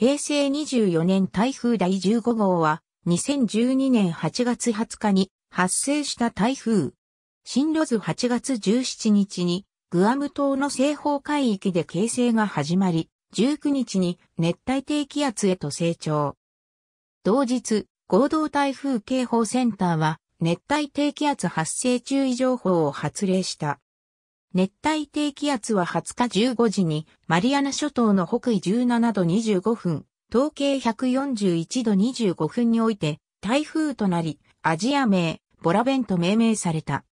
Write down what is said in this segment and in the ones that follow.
平成24年台風第15号は、2012年8月20日に発生した台風。進路図8月17日に、グアム島の西方海域で形成が始まり、19日に熱帯低気圧へと成長。同日、合同台風警報センターは熱帯低気圧発生注意情報を発令した。熱帯低気圧は20日15時にマリアナ諸島の北緯17度25分、統計141度25分において台風となり、アジア名、ボラベンと命名された。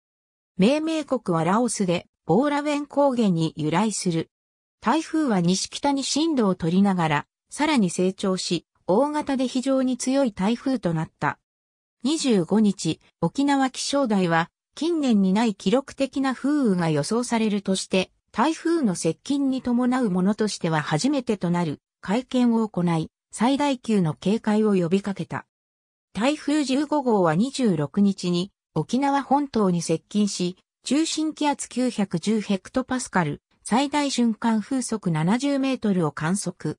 命名国はラオスで、ボーラベン高原に由来する。台風は西北に進路を取りながら、さらに成長し、大型で非常に強い台風となった。25日、沖縄気象台は、近年にない記録的な風雨が予想されるとして、台風の接近に伴うものとしては初めてとなる会見を行い、最大級の警戒を呼びかけた。台風15号は26日に沖縄本島に接近し、中心気圧910ヘクトパスカル、最大瞬間風速70メートルを観測。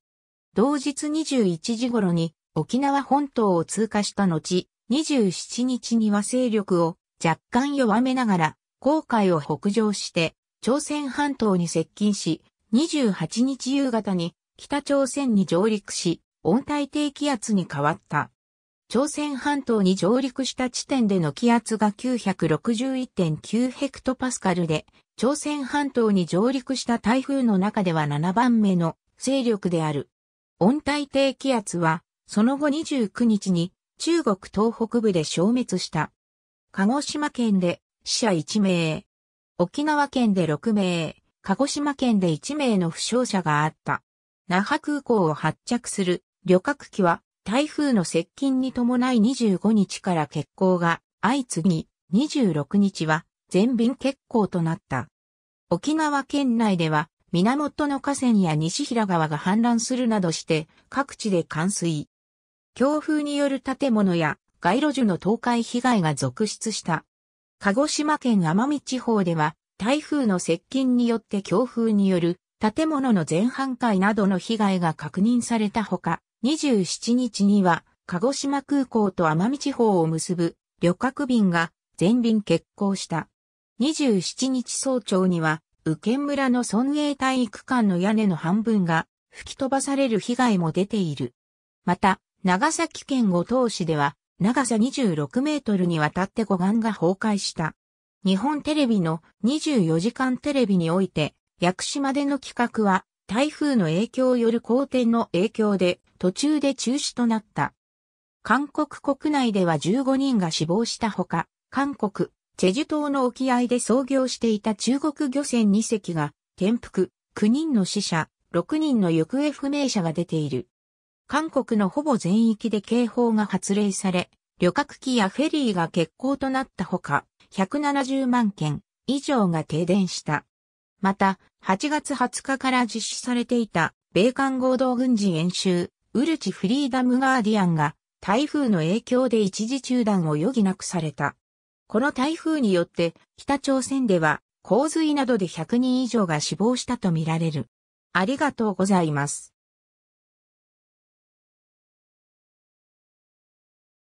同日21時頃に沖縄本島を通過した後、27日には勢力を若干弱めながら、航海を北上して、朝鮮半島に接近し、28日夕方に北朝鮮に上陸し、温帯低気圧に変わった。朝鮮半島に上陸した地点での気圧が961.9ヘクトパスカルで、朝鮮半島に上陸した台風の中では7番目の勢力である。温帯低気圧は、その後29日に中国東北部で消滅した。鹿児島県で死者1名、沖縄県で6名、鹿児島県で1名の負傷者があった。那覇空港を発着する旅客機は台風の接近に伴い25日から欠航が相次ぎ、26日は全便欠航となった。沖縄県内では源の河川や西平川が氾濫するなどして各地で冠水。強風による建物や街路樹の倒壊被害が続出した。鹿児島県奄美地方では、台風の接近によって強風による建物の前半壊などの被害が確認されたほか、27日には鹿児島空港と奄美地方を結ぶ旅客便が全便欠航した。27日早朝には、宇検村の村営体育館の屋根の半分が吹き飛ばされる被害も出ている。また、長崎県五島市では長さ26メートルにわたって護岸が崩壊した。日本テレビの24時間テレビにおいて、屋久島での企画は、台風の影響よる好天の影響で、途中で中止となった。韓国国内では15人が死亡したほか、韓国、チェジュ島の沖合で操業していた中国漁船2隻が、転覆、9人の死者、6人の行方不明者が出ている。韓国のほぼ全域で警報が発令され、旅客機やフェリーが欠航となったほか、170万件以上が停電した。また、8月20日から実施されていた、米韓合同軍事演習、ウルチフリーダムガーディアンが、台風の影響で一時中断を余儀なくされた。この台風によって、北朝鮮では、洪水などで100人以上が死亡したとみられる。ありがとうございます。